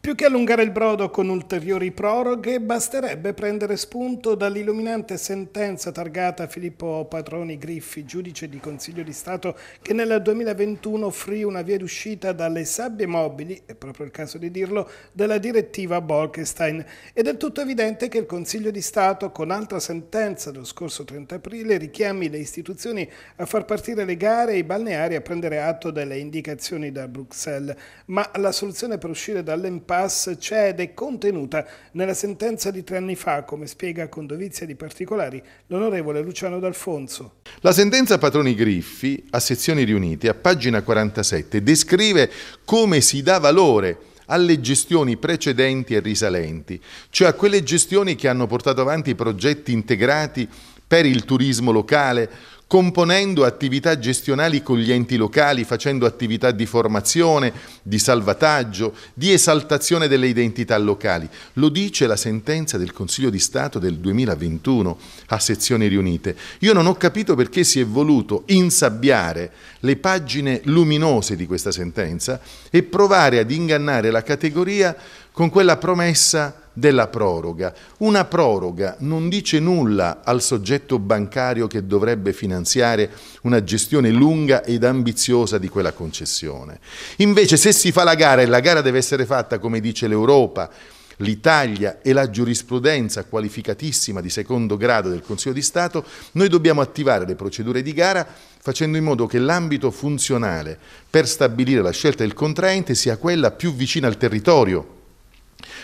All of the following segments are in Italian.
Più che allungare il brodo con ulteriori proroghe, basterebbe prendere spunto dall'illuminante sentenza targata a Filippo Patroni Griffi, giudice di Consiglio di Stato, che nel 2021 offrì una via d'uscita dalle sabbie mobili, è proprio il caso di dirlo, della direttiva Bolkestein. Ed è tutto evidente che il Consiglio di Stato, con altra sentenza dello scorso 30 aprile, richiami le istituzioni a far partire le gare e i balneari a prendere atto delle indicazioni da Bruxelles. Ma la soluzione per uscire dall'impresa Pass c'è ed è contenuta nella sentenza di tre anni fa, come spiega con dovizia di particolari l'onorevole Luciano D'Alfonso. La sentenza Patroni Griffi, a sezioni riunite, a pagina 47, descrive come si dà valore alle gestioni precedenti e risalenti, cioè a quelle gestioni che hanno portato avanti progetti integrati per il turismo locale, componendo attività gestionali con gli enti locali, facendo attività di formazione, di salvataggio, di esaltazione delle identità locali. Lo dice la sentenza del Consiglio di Stato del 2021 a sezioni riunite. Io non ho capito perché si è voluto insabbiare le pagine luminose di questa sentenza e provare ad ingannare la categoria con quella promessa della proroga. Una proroga non dice nulla al soggetto bancario che dovrebbe finanziare finanziare una gestione lunga ed ambiziosa di quella concessione. Invece se si fa la gara e la gara deve essere fatta come dice l'Europa, l'Italia e la giurisprudenza qualificatissima di secondo grado del Consiglio di Stato, noi dobbiamo attivare le procedure di gara facendo in modo che l'ambito funzionale per stabilire la scelta del contraente sia quella più vicina al territorio.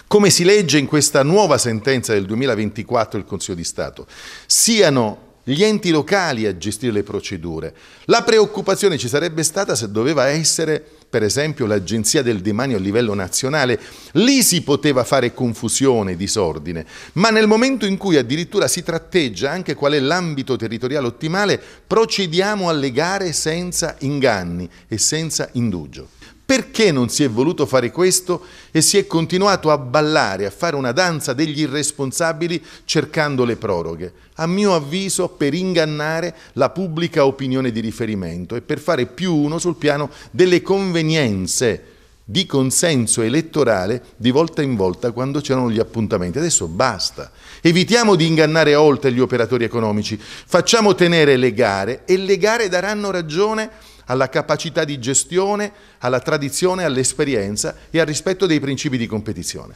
Come si legge in questa nuova sentenza del 2024 del Consiglio di Stato, siano gli enti locali a gestire le procedure. La preoccupazione ci sarebbe stata se doveva essere per esempio l'agenzia del demanio a livello nazionale, lì si poteva fare confusione e disordine, ma nel momento in cui addirittura si tratteggia anche qual è l'ambito territoriale ottimale, procediamo alle gare senza inganni e senza indugio. Perché non si è voluto fare questo e si è continuato a ballare, a fare una danza degli irresponsabili cercando le proroghe? A mio avviso per ingannare la pubblica opinione di riferimento e per fare più uno sul piano delle convenienze di consenso elettorale di volta in volta quando c'erano gli appuntamenti. Adesso basta. Evitiamo di ingannare oltre gli operatori economici. Facciamo tenere le gare e le gare daranno ragione alla capacità di gestione, alla tradizione, all'esperienza e al rispetto dei principi di competizione.